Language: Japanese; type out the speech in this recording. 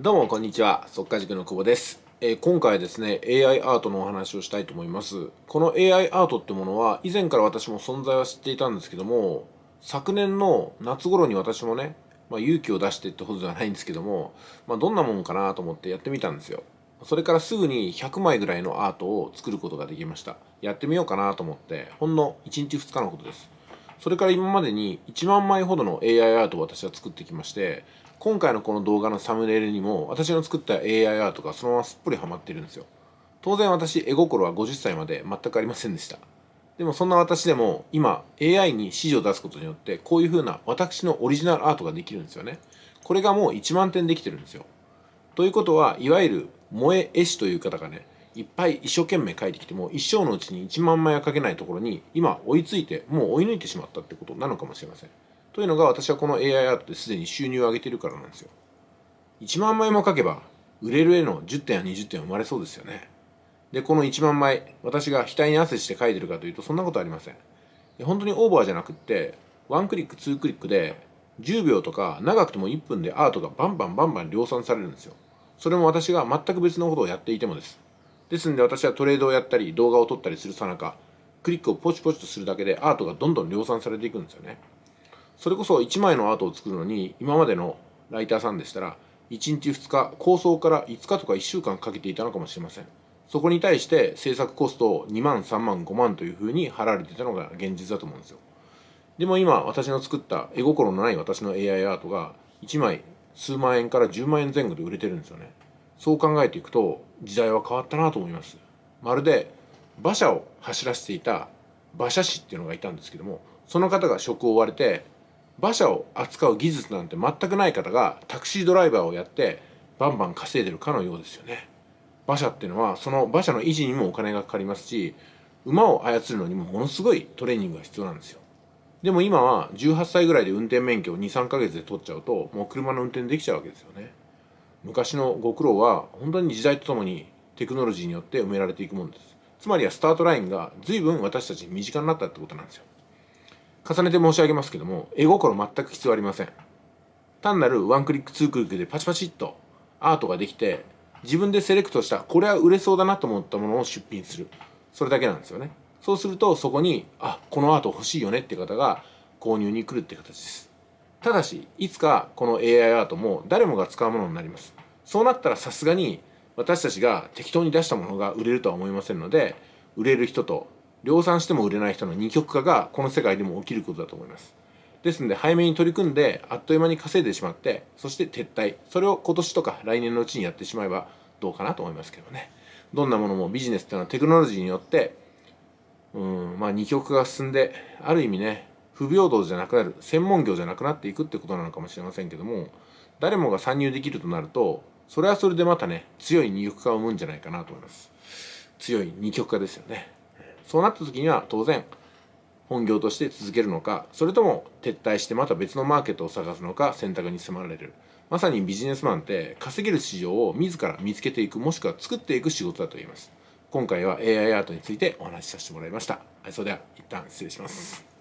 どうもこんにちは速稼塾の久保です、えー、今回ですね AI アートのお話をしたいと思いますこの AI アートってものは以前から私も存在は知っていたんですけども昨年の夏頃に私もね、まあ、勇気を出してってほどではないんですけども、まあ、どんなもんかなと思ってやってみたんですよそれからすぐに100枚ぐらいのアートを作ることができましたやってみようかなと思ってほんの1日2日のことですそれから今までに1万枚ほどの AI アートを私は作ってきまして今回のこの動画のサムネイルにも私の作った AI アートがそのまますっぽりハマってるんですよ当然私絵心は50歳まで全くありませんでしたでもそんな私でも今 AI に指示を出すことによってこういう風な私のオリジナルアートができるんですよねこれがもう1万点できてるんですよということはいわゆる萌え絵師という方がねいっぱい一生懸命書いてきても一生のうちに1万枚は書けないところに今追いついてもう追い抜いてしまったってことなのかもしれませんというのが私はこの AI アートですでに収入を上げてるからなんですよ1万枚も書けば売れる絵の10点や20点は生まれそうですよねでこの1万枚私が額に汗して書いてるかというとそんなことありません本当にオーバーじゃなくってワンクリックツークリックで10秒とか長くても1分でアートがバンバンバンバン量産されるんですよそれも私が全く別のことをやっていてもですですので私はトレードをやったり動画を撮ったりするさなかクリックをポチポチとするだけでアートがどんどん量産されていくんですよねそれこそ1枚のアートを作るのに今までのライターさんでしたら1日2日構想から5日とか1週間かけていたのかもしれませんそこに対して制作コストを2万3万5万というふうに払われていたのが現実だと思うんですよでも今私の作った絵心のない私の AI アートが1枚数万円から10万円前後で売れてるんですよねそう考えていくと時代は変わったなと思いますまるで馬車を走らせていた馬車師っていうのがいたんですけどもその方が職を追われて馬車を扱う技術なんて全くない方がタクシードライバーをやってバンバン稼いでるかのようですよね馬車っていうのはその馬車の維持にもお金がかかりますし馬を操るのにもものすごいトレーニングが必要なんですよでも今は18歳ぐらいで運転免許を23ヶ月で取っちゃうともう車の運転できちゃうわけですよね昔のご苦労は本当に時代とともにテクノロジーによって埋められていくものですつまりはスタートラインが随分私たち身近になったってことなんですよ重ねて申し上げますけども絵心全く必要ありません単なるワンクリックツークリックでパチパチっとアートができて自分でセレクトしたこれは売れそうだなと思ったものを出品するそれだけなんですよねそうするとそこにあこのアート欲しいよねって方が購入に来るって形ですただしいつかこの AI アートも誰もが使うものになりますそうなったらさすがに私たちが適当に出したものが売れるとは思いませんので売れる人と量産しても売れない人の二極化がこの世界でも起きることだと思いますですので早めに取り組んであっという間に稼いでしまってそして撤退それを今年とか来年のうちにやってしまえばどうかなと思いますけどねどんなものもビジネスっていうのはテクノロジーによってうんまあ二極化が進んである意味ね不平等じゃなくなる専門業じゃなくなっていくってことなのかもしれませんけども誰もが参入できるとなるとそれはそれでまたね強い二極化を生むんじゃないかなと思います強い二極化ですよねそうなった時には当然本業として続けるのかそれとも撤退してまた別のマーケットを探すのか選択に迫られるまさにビジネスマンって稼げる市場を自ら見つけていくもしくは作っていく仕事だと言います今回は AI アートについてお話しさせてもらいました。はい、それでは一旦失礼します。